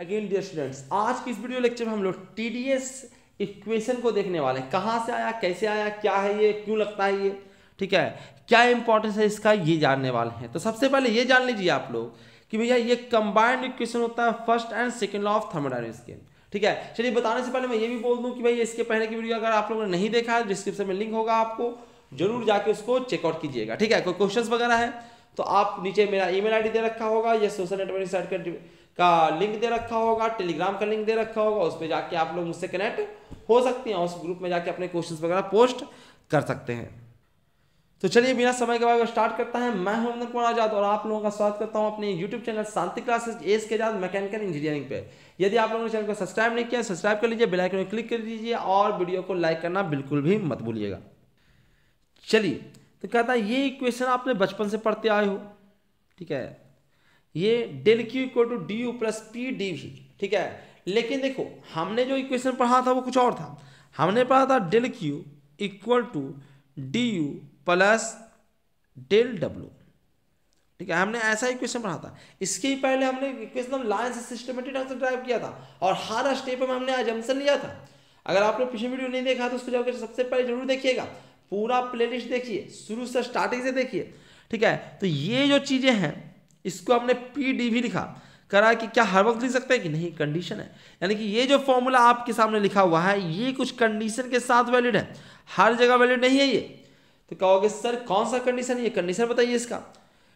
again dear students आज की इस वीडियो लेक्चर में हम लोग टी इक्वेशन को देखने वाले हैं कहाँ से आया कैसे आया क्या है ये क्यों लगता है ये ठीक है क्या इंपॉर्टेंस है इसका ये जानने वाले हैं तो सबसे पहले ये जान लीजिए आप लोग कि भैया ये कंबाइंड इक्वेशन होता है first and second law of thermodynamics के ठीक है चलिए बताने से पहले मैं ये भी बोल दूँ कि भाई इसके पहले की वीडियो अगर आप लोगों ने नहीं देखा है डिस्क्रिप्शन में लिंक होगा आपको जरूर जाके उसको चेकआउट कीजिएगा ठीक है कोई क्वेश्चन वगैरह है तो आप नीचे मेरा ईमेल आईडी दे रखा होगा या सोशल नेटवर्क साइट का का लिंक दे रखा होगा टेलीग्राम का लिंक दे रखा होगा उस पर जाके आप लोग मुझसे कनेक्ट हो सकते हैं उस ग्रुप में जाके अपने क्वेश्चन वगैरह पोस्ट कर सकते हैं तो चलिए बिना समय के बाद स्टार्ट करता है मैं हूं कुमार आजाद और आप लोगों का स्वागत करता हूं अपने YouTube channel Shanti classes S K Azad mechanical engineering पे यदि आप लोगों ने चैनल को सब्सक्राइब नहीं किया सब्सक्राइब कर लीजिए बेल आइकन में क्लिक कर दीजिए और वीडियो को लाइक करना बिल्कुल भी मत भूलिएगा चलिए तो कहता है ये इक्वेशन आपने बचपन से पढ़ते आए हो ठीक है ये del Q equal to D U plus P D V ठीक है लेकिन देखो हमने जो इक्वेशन पढ़ा था वो कुछ और था हमने पढ़ा था del Q equal to D U plus del W ठीक है हमने ऐसा इक्वेशन पढ़ा था इसके ही पहले हमने इक्वेशन लाइन से सिस्टमेटिक ढंग से ड्राइव किया था और हर स्टेप में हमने एजम्पन लिया था अगर आपने पिछली वीडियो नहीं देखा तो उसको जाकर सबसे पहले जरूर देखिएगा पूरा प्लेलिस्ट देखिए शुरू से स्टार्टिंग से देखिए ठीक है तो ये जो चीज़ें हैं इसको हमने पी डी भी लिखा करा कि क्या हर वक्त लिख सकते हैं कि नहीं कंडीशन है यानी कि ये जो फॉर्मूला आपके सामने लिखा हुआ है ये कुछ कंडीशन के साथ वैलिड है हर जगह वैलिड नहीं है ये तो कहोगे सर कौन सा कंडीशन है ये कंडीशन बताइए इसका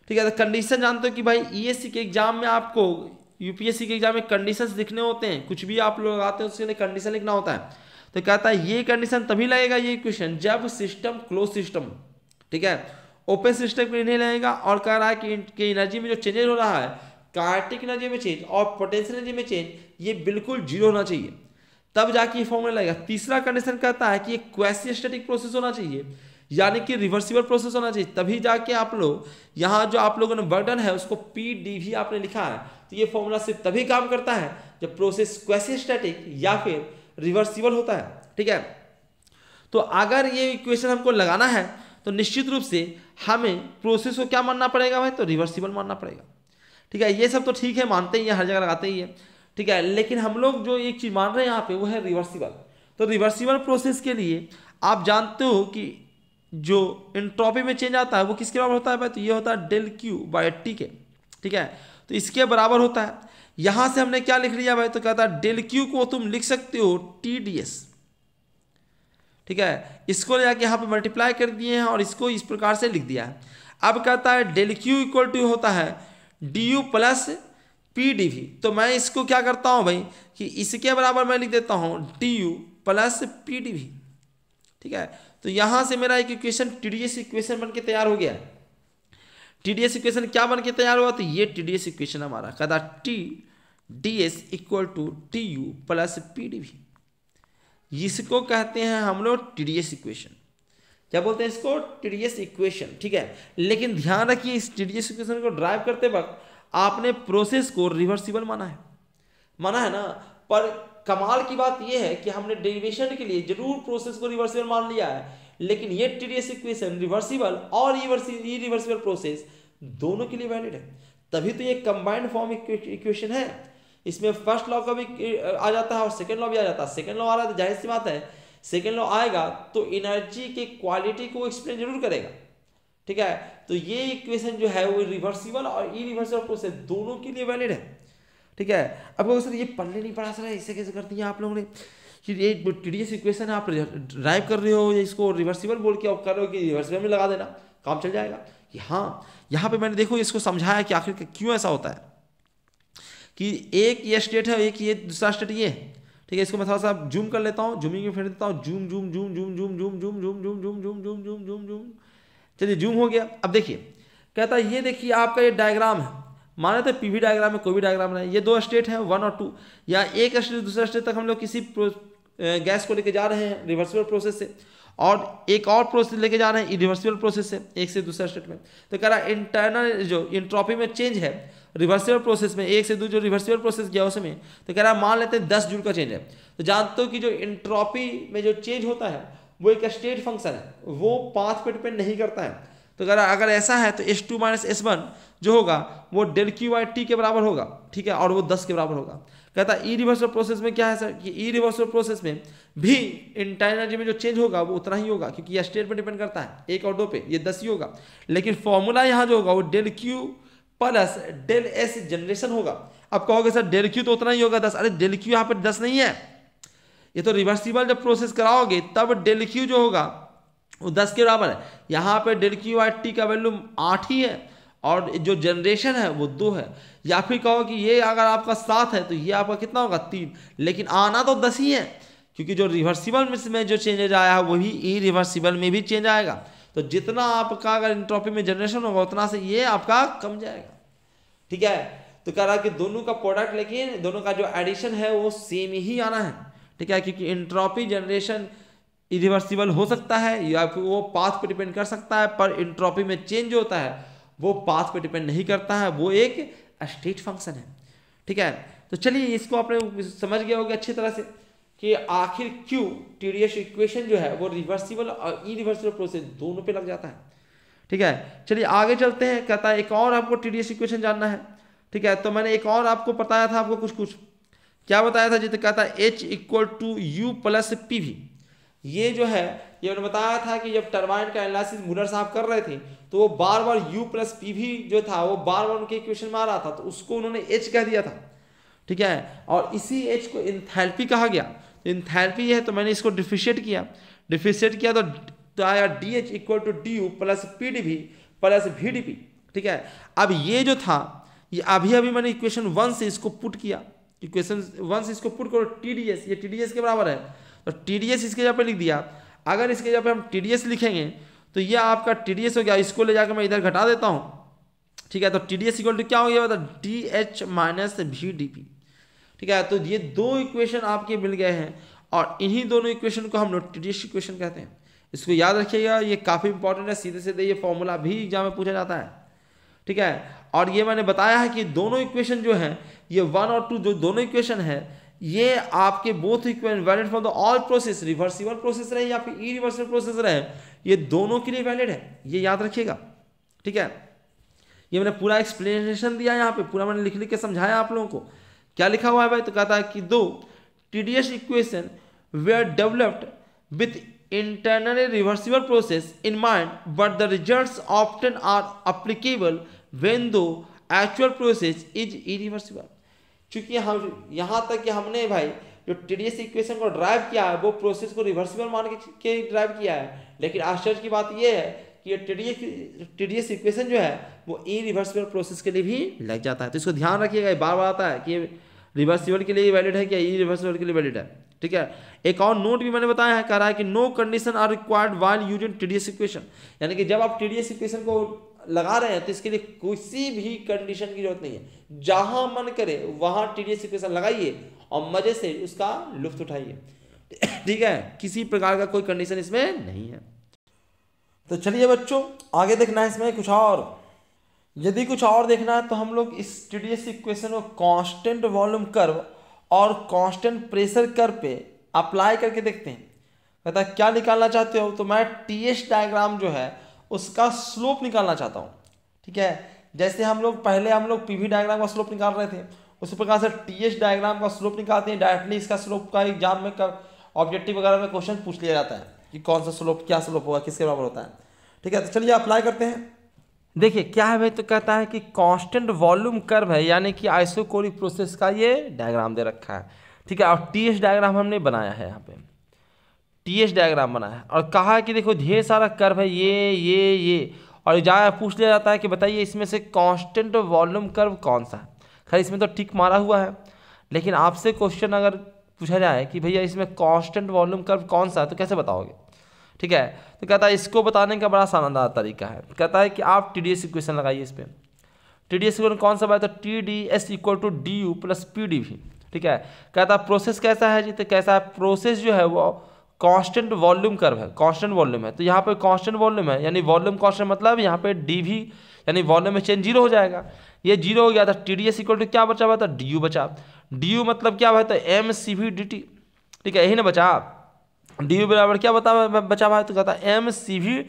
ठीक है तो कंडीशन जानते हो कि भाई ई e के एग्जाम में आपको यूपीएससी के एग्जाम में कंडीशन लिखने होते हैं कुछ भी आप लोग आते हैं उसके लिए कंडीशन लिखना होता है तो कहता है ये कंडीशन तभी लगेगा ये क्वेश्चन जब सिस्टम क्लोज सिस्टम ठीक है ओपन सिस्टम को नहीं लगेगा और कह रहा है कि इनके एनर्जी में जो चेंजेस हो रहा है कार्टिक एनर्जी में चेंज और पोटेंशियल एनर्जी में चेंज ये बिल्कुल जीरो होना चाहिए तब जाके ये फॉर्मूला लगेगा तीसरा कंडीशन कहता है कि ये क्वेश्चन स्टेटिक प्रोसेस होना चाहिए यानी कि रिवर्सिबल प्रोसेस होना चाहिए तभी जाके आप लोग यहाँ जो आप लोगों ने बर्डन है उसको पी डी भी आपने लिखा है तो ये फॉर्मूला सिर्फ तभी काम करता है जब प्रोसेस क्वेश्चन स्टेटिक या फिर रिवर्सिबल होता है ठीक है तो अगर ये इक्वेशन हमको लगाना है तो निश्चित रूप से हमें प्रोसेस को क्या मानना पड़ेगा भाई तो रिवर्सिबल मानना पड़ेगा ठीक है ये सब तो ठीक है मानते ही हैं हर जगह लगाते ही है ठीक है लेकिन हम लोग जो एक चीज़ मान रहे हैं यहाँ पे वो है रिवर्सिबल तो रिवर्सिबल प्रोसेस के लिए आप जानते हो कि जो इंट्रॉपी में चेंज आता है वो किसके बराबर होता है भाई तो ये होता है डेल क्यू बाय टी के ठीक है तो इसके बराबर होता है यहाँ से हमने क्या लिख लिया भाई तो कहता है डेल क्यू को तुम लिख सकते हो टी डी एस ठीक है इसको ले जाके यहाँ पर मल्टीप्लाई कर दिए हैं और इसको इस प्रकार से लिख दिया है अब कहता है डेल क्यू इक्वल टू होता है D U plus P D V तो मैं इसको क्या करता हूँ भाई कि इसके बराबर मैं लिख देता हूँ D U plus P D V ठीक है तो यहाँ से मेरा एक equation T D S equation बन के तैयार हो गया टी डी एस इक्वेशन क्या बन के तैयार हुआ तो ये टी डी एस इक्वेशन हमारा कहता T D S equal to T U plus P D V इसको कहते हैं हम लोग टीडीएस इक्वेशन क्या बोलते हैं इसको टीडीएस इक्वेशन ठीक है लेकिन ध्यान रखिए इस टीडीएस इक्वेशन को ड्राइव करते वक्त आपने प्रोसेस को रिवर्सिबल माना है माना है ना पर कमाल की बात यह है कि हमने डेरिवेशन के लिए जरूर प्रोसेस को रिवर्सिबल मान लिया है लेकिन ये टीडीएस इक्वेशन रिवर्सिबल और रिवर्सिबल प्रोसेस दोनों के लिए वैलिड है तभी तो ये कंबाइंड फॉर्म इक्वेशन है इसमें फर्स्ट लॉ का भी आ जाता है और सेकेंड लॉ भी आ जाता है सेकेंड लॉ आ रहा है तो जाहिर सी बात है सेकेंड लॉ आएगा तो एनर्जी के क्वालिटी को एक्सप्लेन जरूर करेगा ठीक है तो ये इक्वेशन जो है वो रिवर्सिबल और इ रिवर्सिबल प्रोसेस दोनों के लिए वैलिड है ठीक है अब सर ये पढ़ने नहीं पढ़ा सर ऐसे कैसे करती है आप लोगों ने कि ये टीडीएस इक्वेशन है आप ड्राइव कर रहे हो या इसको रिवर्सिबल बोल के आप कर रहे हो कि रिवर्सिबल में लगा देना काम चल जाएगा कि हाँ यहाँ पे मैंने देखो इसको समझाया कि आखिर क्यों ऐसा होता है कि एक ये स्टेट है एक ये दूसरा स्टेट ये ठीक है इसको मैं थोड़ा सा जूम कर लेता हूँ जूमिंग में फेंक देता हूँ zoom zoom zoom zoom zoom zoom zoom zoom zoom zoom zoom zoom zoom zoom zoom चलिए जूम हो गया अब देखिए कहता है ये देखिए आपका ये डायग्राम है माने तो पीवी डायग्राम है कोई भी डायग्राम नहीं ये दो स्टेट है वन और टू या एक स्टेट दूसरा स्टेट तक हम लोग किसी गैस को लेकर जा रहे हैं रिवर्सिबल प्रोसेस से और एक और प्रोसेस लेके जा रहे हैं रिवर्सिबल प्रोसेस है एक से दूसरा स्टेट में तो कह रहा है इंटरनल जो इंट्रॉपी में चेंज है रिवर्सिबल प्रोसेस में एक से दो जो रिवर्सिबल प्रोसेस गया उसमें तो कह रहा है मान लेते हैं दस जूल का चेंज है तो जानते हो कि जो इंट्रॉपी में जो चेंज होता है वो एक स्टेट फंक्शन है वो पाँच पे डिपेंड नहीं करता है तो कह रहा अगर ऐसा है तो S two minus S one जो होगा वो डेल क्यू आई टी के बराबर होगा ठीक है और वो दस के बराबर होगा कहता ई रिवर्सल प्रोसेस में क्या है सर कि ई रिवर्सल प्रोसेस में भी इंटायर एनर्जी में जो चेंज होगा वो उतना ही होगा क्योंकि यह स्टेट पर डिपेंड करता है एक और दो पे ये दस ही होगा लेकिन फॉर्मूला यहाँ जो होगा वो del Q plus del S generation होगा अब कहोगे सर डेल क्यू तो उतना ही होगा दस अरे डेल क्यू यहाँ पर दस नहीं है ये तो रिवर्सिबल जब प्रोसेस कराओगे तब डेल क्यू जो होगा वो दस के बराबर है यहाँ पे डेल क्यू आई टी का वैल्यू आठ ही है और जो जनरेशन है वो दो है या फिर कहो कि ये अगर आपका सात है तो ये आपका कितना होगा तीन लेकिन आना तो दस ही है क्योंकि जो रिवर्सिबल में जो चेंजेज आया है वही ई रिवर्सिबल में भी चेंज आएगा तो जितना आपका अगर इंट्रॉपी में जनरेशन होगा उतना से ये आपका कम जाएगा ठीक है तो कह रहा है कि दोनों का प्रोडक्ट लेकिन दोनों का जो एडिशन है वो सेम ही आना है ठीक है क्योंकि इंट्रॉपी जनरेशन इरिवर्सिबल हो सकता है या फिर वो पाथ पर डिपेंड कर सकता है पर इंट्रॉपी में चेंज होता है वो पाथ पे डिपेंड नहीं करता है वो एक स्टेट फंक्शन है ठीक है तो चलिए इसको आपने समझ गया होगा अच्छी तरह से कि आखिर क्यों टीडीएस इक्वेशन जो है वो रिवर्सिबल और इरिवर्सिबल प्रोसेस दोनों पे लग जाता है ठीक है चलिए आगे चलते हैं कहता है एक और आपको टीडीएस इक्वेशन जानना है ठीक है तो मैंने एक और आपको बताया था आपको कुछ कुछ क्या बताया था जितने कहता है H equal to U plus P V ये जो है ये उन्होंने बताया था कि जब टर्बाइन का एनालिसिस मुलर साहब कर रहे थे तो वो बार बार यू प्लस पी भी जो था वो बार बार उनके इक्वेशन में आ रहा था तो उसको उन्होंने एच कह दिया था ठीक है और इसी एच को इंथैल्पी कहा गया तो इंथैल्पी है तो मैंने इसको डिफिशिएट किया डिफिशिएट किया तो, तो आया D H equal to D U plus P D V plus V D P ठीक है अब ये जो था ये अभी अभी मैंने इक्वेशन वन से इसको पुट किया इक्वेशन वन से इसको पुट करो टी डी एस ये टी डी एस के बराबर है तो टी डी एस इसके जगह पे लिख दिया अगर इसके जगह पे हम टी डी एस लिखेंगे तो ये आपका टी डी एस हो गया इसको ले जाकर मैं इधर घटा देता हूँ ठीक है तो T D S equal to क्या हो गया मतलब D H minus V D P ठीक है तो ये दो इक्वेशन आपके मिल गए हैं और इन्हीं दोनों इक्वेशन को हम लोग टी डी एस इक्वेशन कहते हैं इसको याद रखिएगा ये काफ़ी इंपॉर्टेंट है सीधे सीधे ये फॉर्मूला भी एग्जाम में पूछा जाता है ठीक है और ये मैंने बताया है कि दोनों इक्वेशन जो हैं ये वन और टू जो दोनों इक्वेशन है ये आपके both equations valid for the all process reversible process रहे या फिर ई रिवर्सिबल प्रोसेस रहे ये दोनों के लिए वैलिड है ये याद रखिएगा ठीक है ये मैंने पूरा एक्सप्लेनेशन दिया यहाँ पे पूरा मैंने लिख लिख के समझाया आप लोगों को क्या लिखा हुआ है भाई तो कहता है कि दो T D S equation we are developed with internally reversible process in mind but the result obtained are applicable when the actual process is irreversible चूंकि हम यहाँ तक कि हमने भाई जो टीडीएस इक्वेशन को ड्राइव किया है वो प्रोसेस को रिवर्सिबल मान के, के ड्राइव किया है लेकिन आश्चर्य की बात यह है कि ये टीडीएस इक्वेशन जो है वो ई रिवर्सिबल प्रोसेस के लिए भी लग जाता है तो इसको ध्यान रखिएगा बार बार आता है कि रिवर्सिबल के लिए वैलिड है क्या ई रिवर्सिबल के लिए वैलिड है ठीक है एक और नोट भी मैंने बताया है कह रहा है कि no condition are required while using TDS equation यानी कि जब आप टीडीएस इक्वेशन को लगा रहे हैं तो इसके लिए किसी भी कंडीशन की जरूरत नहीं है जहां मन करे वहां टी डी इक्वेशन लगाइए और मजे से उसका लुफ्त उठाइए ठीक है किसी प्रकार का कोई कंडीशन इसमें नहीं है तो चलिए बच्चों आगे देखना है इसमें कुछ और यदि कुछ और देखना है तो हम लोग इस टी डी इक्वेशन को कांस्टेंट वॉल्यूम कर्व और कांस्टेंट प्रेशर कर्व पे अप्लाई करके देखते हैं कहता क्या निकालना चाहते हो तो मैं टी एस डायग्राम जो है उसका स्लोप निकालना चाहता हूँ ठीक है जैसे हम लोग पहले हम लोग पी डायग्राम का स्लोप निकाल रहे थे उसी प्रकार से टी डायग्राम का स्लोप निकालते हैं डायरेक्टली इसका स्लोप का एग्जाम में ऑब्जेक्टिव वगैरह में क्वेश्चन पूछ लिया जाता है कि कौन सा स्लोप क्या स्लोप होगा किसके बराबर होता है ठीक है तो चलिए अप्लाई करते हैं देखिए क्या है भाई तो कहता है कि कांस्टेंट वॉल्यूम कर्व है यानी कि आइसोकोरिक प्रोसेस का ये डायग्राम दे रखा है ठीक है और टी डायग्राम हमने बनाया है यहाँ पे टी एस डायग्राम बनाया और कहा कि देखो ढेर सारा कर्व है ये ये ये और जहाँ पूछ लिया जाता है कि बताइए इसमें से कांस्टेंट वॉल्यूम कर्व कौन सा है खैर इसमें तो ठीक मारा हुआ है लेकिन आपसे क्वेश्चन अगर पूछा जाए कि भैया इसमें कांस्टेंट वॉल्यूम कर्व कौन सा है तो कैसे बताओगे ठीक है तो कहता है इसको बताने का बड़ा शानदार तरीका है कहता है कि आप टी डी एस इक्वेशन लगाइए इस पर टी डी एस इक्वेशन कौन सा बताया तो T D S equal to D U plus P D V ठीक है कहता है प्रोसेस कैसा है जी तो कैसा है प्रोसेस जो है वो कांस्टेंट वॉल्यूम कर्व है कांस्टेंट वॉल्यूम है तो यहाँ पे कांस्टेंट वॉल्यूम है यानी वॉल्यूम कांस्टेंट मतलब यहाँ पे डी भी यानी वॉल्यूम में चेंज जीरो हो जाएगा ये जीरो हो गया था T D S equal to क्या बचा हुआ था डी यू बचा डी यू मतलब क्या हुआ था M C V D T ठीक है यही ना बचा डी यू बराबर क्या बता बचा हुआ है तो कहता है M C V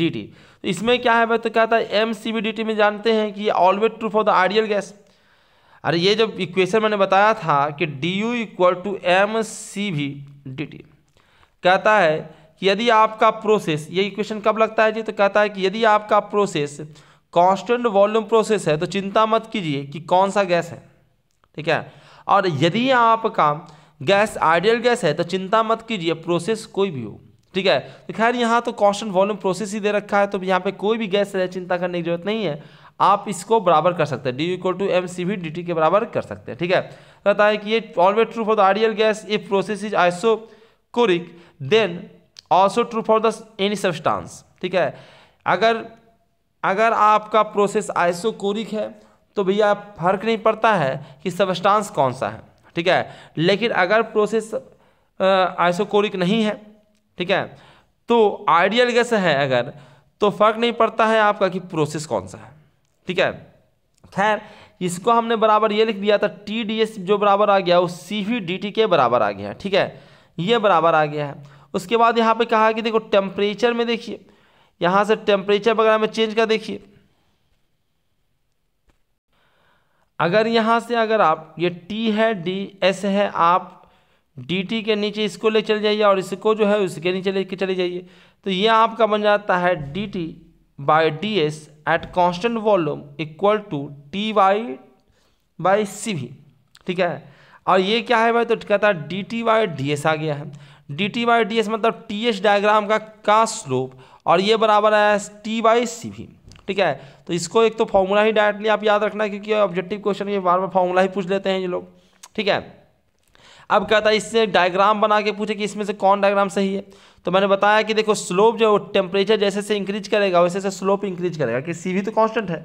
D T तो इसमें क्या है भाई तो क्या था M C V D T में जानते हैं कि always true for the ideal gas अरे ये जब इक्वेशन मैंने बताया था कि D U equal to M C V D T कहता है कि यदि आपका प्रोसेस ये क्वेश्चन कब लगता है जी तो कहता है कि यदि आपका प्रोसेस कांस्टेंट वॉल्यूम प्रोसेस है तो चिंता मत कीजिए कि कौन सा गैस है ठीक है और यदि आपका गैस आइडियल गैस है तो चिंता मत कीजिए प्रोसेस कोई भी हो ठीक है तो खैर यहाँ तो कांस्टेंट वॉल्यूम प्रोसेस ही दे रखा है तो यहाँ पे कोई भी गैस है चिंता करने की जरूरत नहीं है आप इसको बराबर कर सकते हैं D equal to M C V D T के बराबर कर सकते हैं ठीक है कहता तो है कि ये always true for the ideal gas if process is isochoric then also true for the any substance ठीक है अगर अगर आपका प्रोसेस आइसो कोरिक है तो भैया फर्क नहीं पड़ता है कि सब्सटांस कौन सा है ठीक है लेकिन अगर प्रोसेस आइसोकोरिक नहीं है ठीक है तो आइडियल गैस है अगर तो फर्क नहीं पड़ता है आपका कि प्रोसेस कौन सा है ठीक है खैर इसको हमने बराबर ये लिख दिया था टी डी एस जो बराबर आ गया वो सी वी डी टी के बराबर आ गया ठीक है ये बराबर आ गया है उसके बाद यहाँ पे कहा कि देखो टेम्परेचर में देखिए यहाँ से टेम्परेचर वगैरह में चेंज कर देखिए अगर यहाँ से अगर आप ये टी है डी एस है आप डी टी के नीचे इसको ले चले जाइए और इसको जो है उसके नीचे ले चले जाइए तो ये आपका बन जाता है D T by D S at constant volume equal to T by by C V ठीक है और ये क्या है भाई तो कहता है D T by D S आ गया है D T by D S मतलब टी एस डायग्राम का का स्लोप और ये बराबर है टी वाई सी भी ठीक है तो इसको एक तो फॉर्मूला ही डायरेक्टली आप याद रखना क्योंकि ऑब्जेक्टिव क्वेश्चन ये बार बार फॉर्मूला ही पूछ लेते हैं ये लोग ठीक है अब कहता है इससे डायग्राम बना के पूछे कि इसमें से कौन डायग्राम सही है तो मैंने बताया कि देखो स्लोप जो टेम्परेचर जैसे से इंक्रीज करेगा वैसे से स्लोप इंक्रीज करेगा कि सी भी तो कांस्टेंट है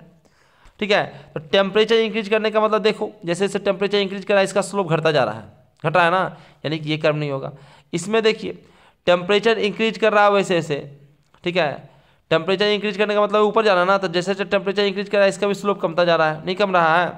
ठीक है तो टेम्परेचर इंक्रीज करने का मतलब देखो जैसे जैसे टेम्परेचर इंक्रीज कर रहा है इसका स्लोप घटता जा रहा है घटा है ना यानी कि ये कर्म नहीं होगा इसमें देखिए टेम्परेचर इंक्रीज कर रहा है वैसे ऐसे ठीक है टेम्परेचर इंक्रीज करने का मतलब ऊपर जा रहा है ना तो जैसे जैसे टेम्परेचर इंक्रीज कर रहा है इसका भी स्लोप कमता जा रहा है नहीं कम रहा है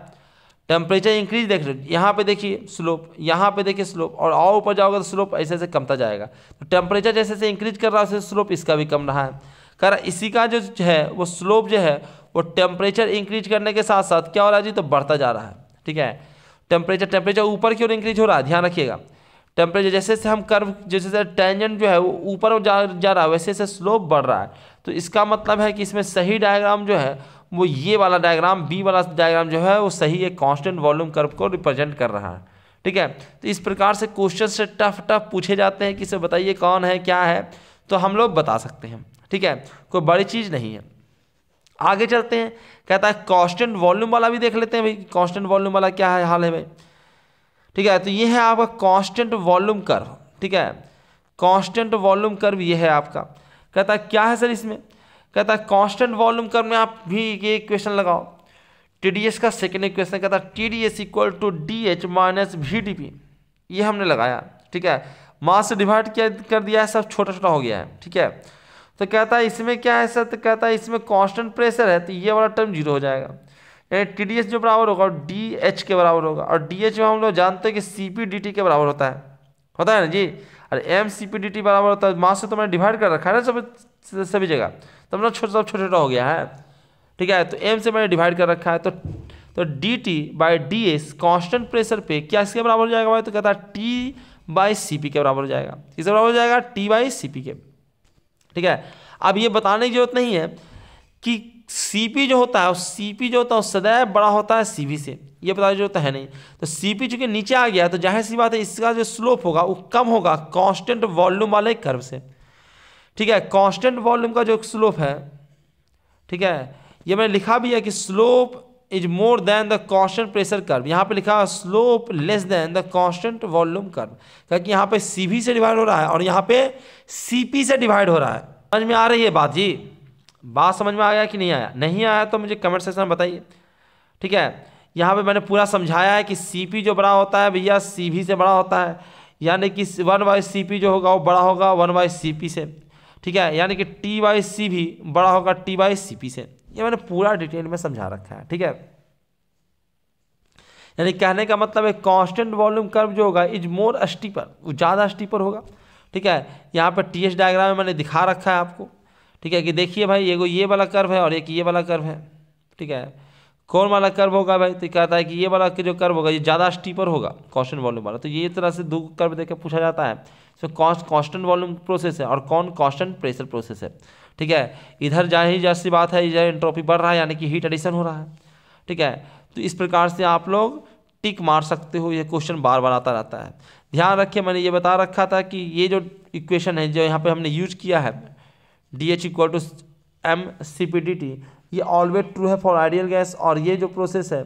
टेम्परेचर इंक्रीज देख रहे यहाँ पे देखिए स्लोप यहाँ पे देखिए स्लोप और और ऊपर जाओगे तो स्लोप ऐसे ऐसे कमता जाएगा तो टेम्परेचर जैसे जैसे इंक्रीज कर रहा है वैसे स्लोप इसका भी कम रहा है कर इसी का जो है वो स्लोप जो है वो टेम्परेचर इंक्रीज करने के साथ साथ क्या हो रहा है जी तो बढ़ता जा रहा है ठीक है टेम्परेचर टेम्परेचर ऊपर की ओर इंक्रीज हो रहा है ध्यान रखिएगा टेम्परेचर जैसे जैसे हम कर्व जैसे जैसे टेंजेंट जो है वो ऊपर जा जा रहा है वैसे जैसे स्लोप बढ़ रहा है तो इसका मतलब है कि इसमें सही डायग्राम जो है वो ये वाला डायग्राम बी वाला डायग्राम जो है वो सही एक कांस्टेंट वॉल्यूम कर्व को रिप्रेजेंट कर रहा है ठीक है तो इस प्रकार से क्वेश्चन से टफ टफ पूछे जाते हैं कि इसे बताइए कौन है क्या है तो हम लोग बता सकते हैं ठीक है कोई बड़ी चीज़ नहीं है आगे चलते हैं कहता है कांस्टेंट वॉल्यूम वाला भी देख लेते हैं भाई कांस्टेंट वॉल्यूम वाला क्या है हाल है भाई ठीक है तो ये है आपका कांस्टेंट वॉल्यूम कर ठीक है कांस्टेंट वॉल्यूम कर्व ये है आपका कहता है क्या है सर इसमें कहता है कॉन्स्टेंट वॉल्यूम कर्व में आप भी ये क्वेश्चन लगाओ एस का सेकेंड इक्वेशन कहता है T D S equal to D H minus V D P ये हमने लगाया ठीक है मास से डिवाइड किया कर दिया है सब छोटा छोटा हो गया है ठीक है तो कहता है इसमें क्या है सर तो कहता है इसमें कांस्टेंट प्रेशर है तो ये वाला टर्म जीरो हो जाएगा यानी टी डी एस जो बराबर होगा और डी एच के बराबर होगा और डी एच में हम लोग जानते हैं कि सी पी डी टी के बराबर होता है होता है ना जी अरे M C P D T बराबर होता है मास से तो मैंने डिवाइड कर रखा है ना सब सभी जगह तो मतलब छोटा सब छोटा छोटा हो गया है ठीक है तो एम से मैंने डिवाइड कर रखा है तो तो D T by D S constant pressure पे क्या इसके बराबर हो जाएगा भाई तो कहता है टी बाई सी पी के बराबर हो जाएगा इसके बराबर हो जाएगा टी बाई सी पी के ठीक है अब ये बताने की जरूरत नहीं है कि सीपी जो होता है सीपी जो होता है सदैव बड़ा होता है सीबी से ये बताने की जरूरत है नहीं तो सीपी चूंकि नीचे आ गया तो जाहिर सी बात है इसका जो स्लोप होगा वो कम होगा कॉन्स्टेंट वॉल्यूम वाले कर्व से ठीक है कॉन्स्टेंट वॉल्यूम का जो स्लोप है ठीक है ये मैंने लिखा भी है कि slope is more than the constant pressure curve यहाँ पे लिखा slope less than the constant volume curve क्योंकि यहाँ पे सी भी से डिवाइड हो रहा है और यहाँ पे सी पी से डिवाइड हो रहा है समझ में आ रही है बात जी बात समझ में आ गया कि नहीं आया नहीं आया तो मुझे कमेंट सेक्शन में बताइए ठीक है यहाँ पे मैंने पूरा समझाया है कि सी पी जो बड़ा होता है भैया सी भी से बड़ा होता है यानी कि वन बाई सी पी जो होगा वो बड़ा होगा वन बाई सी पी से ठीक है यानी कि टी बाई सी भी बड़ा होगा टी बाई सी पी से ये मैंने पूरा डिटेल में समझा रखा है ठीक है यानी कहने का मतलब है कांस्टेंट वॉल्यूम कर्व जो होगा इज मोर स्टीपर वो ज़्यादा स्टीपर होगा ठीक है यहाँ पर टी एस डायग्राम में मैंने दिखा रखा है आपको ठीक है कि देखिए भाई ये एगो ये वाला कर्व है और एक ये वाला कर्व है ठीक है कौन वाला कर्व होगा भाई तो कहता है कि ये वाला जो कर्व होगा ये ज़्यादा स्टीपर होगा कॉन्स्टेंट वॉल्यूम वाला तो ये तरह से दो कर्व देखकर पूछा जाता है so const constant volume process है और कौन कॉन्स्टेंट प्रेशर प्रोसेस है ठीक है इधर ही जैसी बात है इधर एंट्रोपी बढ़ रहा है यानी कि हीट एडिशन हो रहा है ठीक है तो इस प्रकार से आप लोग टिक मार सकते हो ये क्वेश्चन बार बार आता रहता है ध्यान रखिए मैंने ये बता रखा था कि ये जो इक्वेशन है जो यहाँ पे हमने यूज किया है D H equal to M C P D T ये ऑलवेज ट्रू है फॉर आइडियल गैस और ये जो प्रोसेस है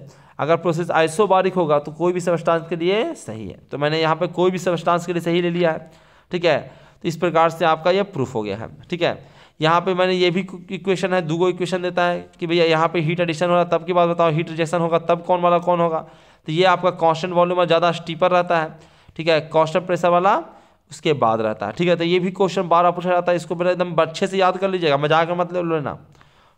अगर प्रोसेस आइसो बारिक होगा तो कोई भी सबस्टांस के लिए सही है तो मैंने यहाँ पे कोई भी सबस्टांस के लिए सही ले लिया है ठीक है तो इस प्रकार से आपका यह प्रूफ हो गया है ठीक है यहाँ पे मैंने ये भी इक्वेशन है दो इक्वेशन देता है कि भैया यहाँ पे हीट एडिशन हो रहा तब की बात बताओ हीट रिजेक्शन होगा तब कौन वाला कौन होगा तो ये आपका कॉन्स्टेंट वॉल्यूम ज़्यादा स्टीपर रहता है ठीक है कॉन्स्टेंट प्रेशर वाला उसके बाद रहता है ठीक है तो ये भी क्वेश्चन बार बार पूछा जाता है इसको मेरा एकदम अच्छे से याद कर लीजिएगा मजाक का मतलब लेना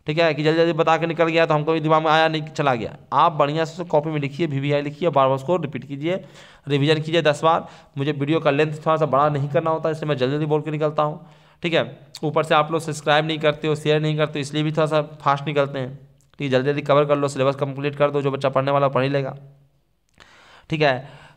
ठीक है कि जल्दी जल्दी बता के निकल गया तो हमको भी दिमाग में आया नहीं चला गया आप बढ़िया से कॉपी में लिखिए वी वी आई लिखिए बार बार उसको रिपीट कीजिए रिवीजन कीजिए दस बार मुझे वीडियो का लेंथ थोड़ा सा बड़ा नहीं करना होता इसलिए मैं जल्दी जल्दी बोल के निकलता हूँ ठीक है ऊपर से आप लोग सब्सक्राइब नहीं करते हो शेयर नहीं करते हो इसलिए भी थोड़ा सा फास्ट निकलते हैं ठीक है जल्दी जल्दी कवर कर लो सिलेबस कंप्लीट कर दो जो बच्चा पढ़ने वाला पढ़ ही लेगा ठीक है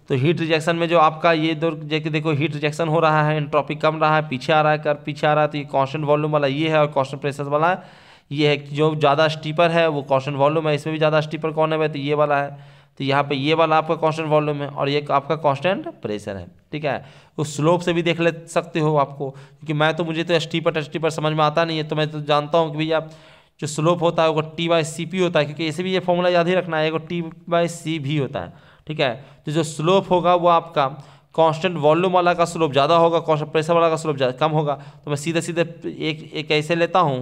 तो हीट रिजेक्शन में जो आपका ये दो देखो हीट रिजेक्शन हो रहा है एंट्रॉपी कम रहा है पीछे आ रहा है कर पीछे आ रहा है तो ये कॉन्स्टेंट वॉल्यूम वाला ये है और कॉन्स्टेंट प्रेशर वाला है ये है कि जो ज़्यादा स्टीपर है वो कॉन्स्टेंट वॉल्यूम है इसमें भी ज़्यादा स्टीपर कौन है भाई तो ये वाला है तो यहाँ पर ये वाला आपका कॉन्स्टेंट वॉल्यूम है और ये आपका कॉन्स्टेंट प्रेशर है ठीक है उस स्लोप से भी देख ले सकते हो आपको क्योंकि मैं तो मुझे तो एस टी पर टी पर समझ में आता नहीं है तो मैं तो जानता हूँ कि भैया जो स्लोप होता है वो टी बाई सी पी होता है क्योंकि ऐसे भी ये फॉर्मूला याद ही रखना है टी बाई सी भी होता है ठीक है तो जो स्लोप होगा वो आपका कांस्टेंट वॉल्यूम वाला का स्लोप ज़्यादा होगा कांस्टेंट प्रेशर वाला का स्लोप कम होगा तो मैं सीधे सीधे एक एक ऐसे लेता हूँ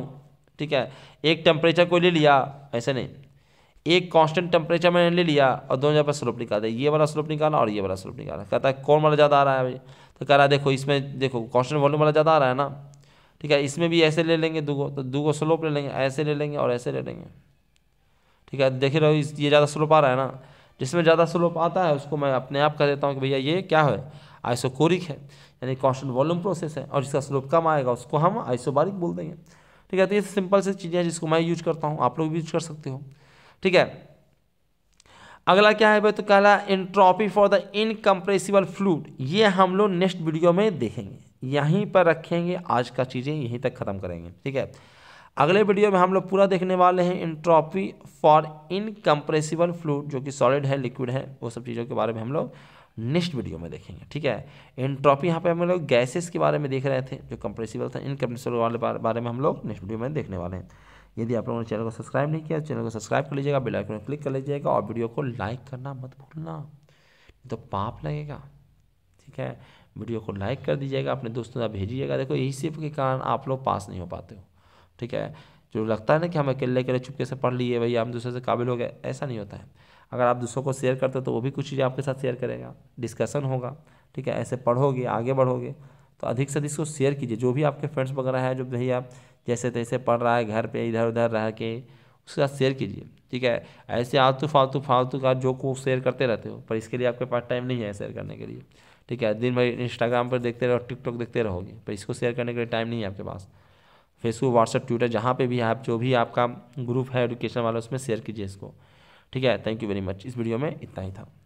ठीक है एक टेम्परेचर को ले लिया ऐसे नहीं एक कांस्टेंट टेम्परेचर मैंने ले लिया और दोनों जगह पर स्लोप निकाल दिया ये वाला स्लोप निकाला और ये वाला स्लोप निकाला कहता है कौन वाला ज़्यादा आ रहा है भाई तो कह रहा है देखो इसमें देखो कांस्टेंट वॉल्यूम वाला ज़्यादा आ रहा है ना ठीक है इसमें भी ऐसे ले लेंगे दो तो दो गो स्लोप ले लेंगे ऐसे ले लेंगे और ऐसे ले लेंगे ठीक है देखे रहो ये ज़्यादा स्लोप आ रहा है ना जिसमें ज़्यादा स्लोप आता है उसको मैं अपने आप कह देता हूँ कि भैया ये क्या है आइसोकोरिक है यानी कॉन्स्टेंट वॉल्यूम प्रोसेस है और जिसका स्लोप कम आएगा उसको हम आइसोबारिक बोल देंगे ठीक है तो ये सिंपल सी चीज़ें हैं जिसको मैं यूज करता हूँ आप लोग भी यूज कर सकते हो ठीक है अगला क्या है भाई तो कहला entropy for the incompressible fluid ये हम लोग नेक्स्ट वीडियो में देखेंगे यहीं पर रखेंगे आज का चीज़ें यहीं तक ख़त्म करेंगे ठीक है अगले वीडियो में हम लोग पूरा देखने वाले हैं इंट्रॉपी फॉर इनकम्प्रेसिबल फ्लूड जो कि सॉलिड है लिक्विड है वो सब चीज़ों के बारे में हम लोग नेक्स्ट वीडियो में देखेंगे ठीक है इंट्रॉपी यहाँ पे हम लोग गैसेस के बारे में देख रहे थे जो कंप्रेसिबल था इनकम्प्रेसिबल वाले बारे में हम लोग नेक्स्ट वीडियो में देखने वाले हैं यदि आप लोगों ने चैनल को सब्सक्राइब नहीं किया तो चैनल को सब्सक्राइब कर लीजिएगा बेल आइकन क्लिक कर लीजिएगा और वीडियो को लाइक करना मत भूलना तो पाप लगेगा ठीक है वीडियो को लाइक कर दीजिएगा अपने दोस्तों का भेजिएगा देखो यही सिर्फ के कारण आप लोग पास नहीं हो पाते हो ठीक है जो लगता है ना कि हम अकेले अकेले चुपके से पढ़ लिए भैया हम दूसरे से काबिल हो गए ऐसा नहीं होता है अगर आप दूसरों को शेयर करते हो तो वो भी कुछ चीज़ें आपके साथ शेयर करेगा डिस्कशन होगा ठीक है ऐसे पढ़ोगे आगे बढ़ोगे तो अधिक से अधिक इसको शेयर कीजिए जो भी आपके फ्रेंड्स वगैरह हैं जो भैया जैसे तैसे पढ़ रहा है घर पे इधर उधर रह के उसके साथ शेयर कीजिए ठीक है ऐसे आलतू फालतू फालतू का जो को शेयर करते रहते हो पर इसके लिए आपके पास टाइम नहीं है शेयर करने के लिए ठीक है दिन भर इंस्टाग्राम पर देखते रहो टिकटॉक देखते रहोगे पर इसको शेयर करने के लिए टाइम नहीं है आपके पास फेसबुक व्हाट्सअप ट्विटर जहाँ पे भी आप जो भी आपका ग्रुप है एडुकेशन वाला उसमें शेयर कीजिए इसको ठीक है थैंक यू वेरी मच इस वीडियो में इतना ही था